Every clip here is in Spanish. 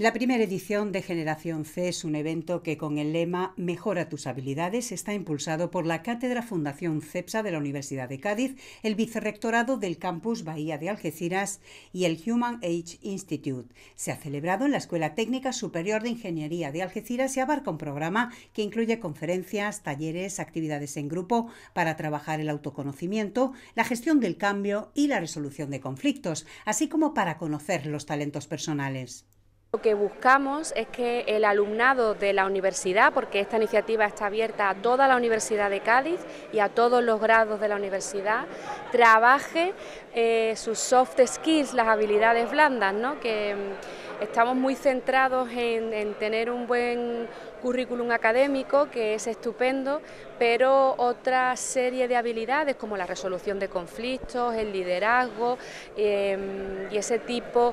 La primera edición de Generación C es un evento que con el lema Mejora tus habilidades está impulsado por la Cátedra Fundación CEPSA de la Universidad de Cádiz, el Vicerrectorado del Campus Bahía de Algeciras y el Human Age Institute. Se ha celebrado en la Escuela Técnica Superior de Ingeniería de Algeciras y abarca un programa que incluye conferencias, talleres, actividades en grupo para trabajar el autoconocimiento, la gestión del cambio y la resolución de conflictos, así como para conocer los talentos personales. Lo que buscamos es que el alumnado de la universidad, porque esta iniciativa está abierta a toda la Universidad de Cádiz y a todos los grados de la universidad, trabaje eh, sus soft skills, las habilidades blandas, ¿no? que Estamos muy centrados en, tener un buen currículum académico, que es estupendo, pero otra serie de habilidades como la resolución de conflictos, el liderazgo em, y ese tipo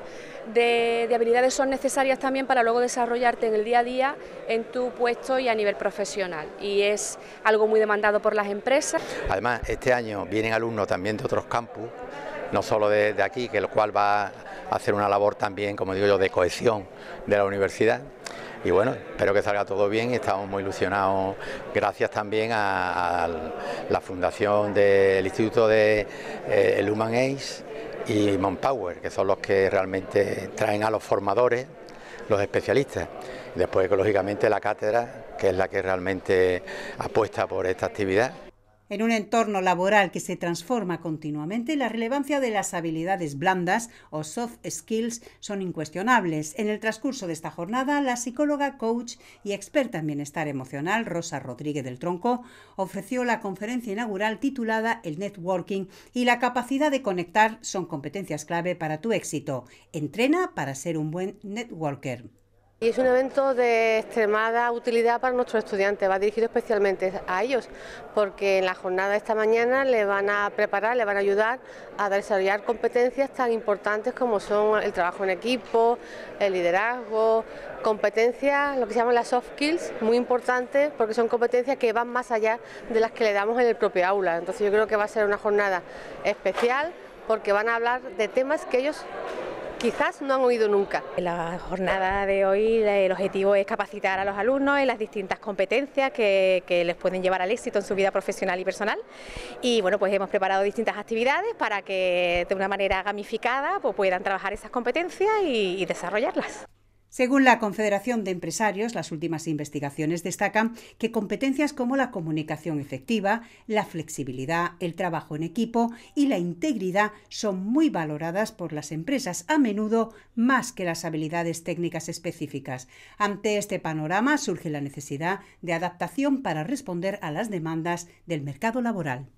de, habilidades son necesarias también para luego desarrollarte en el día a día en tu puesto y a nivel profesional. Y es algo muy demandado por las empresas. Además, este año vienen alumnos también de otros campus no solo de, aquí, que lo cual va hacer una labor también, como digo yo, de cohesión de la universidad. Y bueno, espero que salga todo bien y estamos muy ilusionados. Gracias también a, la fundación del Instituto de eh, Human Age y Monpower, que son los que realmente traen a los formadores, los especialistas. Después, ecológicamente, la cátedra, que es la que realmente apuesta por esta actividad. En un entorno laboral que se transforma continuamente, la relevancia de las habilidades blandas o soft skills son incuestionables. En el transcurso de esta jornada, la psicóloga, coach y experta en bienestar emocional, Rosa Rodríguez del Tronco, ofreció la conferencia inaugural titulada El networking y la capacidad de conectar son competencias clave para tu éxito. Entrena para ser un buen networker. Y es un evento de extremada utilidad para nuestros estudiantes, va dirigido especialmente a ellos, porque en la jornada de esta mañana le van a preparar, le van a ayudar a desarrollar competencias tan importantes como son el trabajo en equipo, el liderazgo, competencias, lo que se llaman las soft skills, muy importantes porque son competencias que van más allá de las que le damos en el propio aula. Entonces yo creo que va a ser una jornada especial porque van a hablar de temas que ellos quizás no han oído nunca. En la jornada de hoy eh, el objetivo es capacitar a los alumnos en las distintas competencias que, les pueden llevar al éxito en su vida profesional y personal. Y bueno, pues hemos preparado distintas actividades para que de una manera gamificada pues puedan trabajar esas competencias y desarrollarlas. Según la Confederación de Empresarios, las últimas investigaciones destacan que competencias como la comunicación efectiva, la flexibilidad, el trabajo en equipo y la integridad son muy valoradas por las empresas, a menudo más que las habilidades técnicas específicas. Ante este panorama surge la necesidad de adaptación para responder a las demandas del mercado laboral.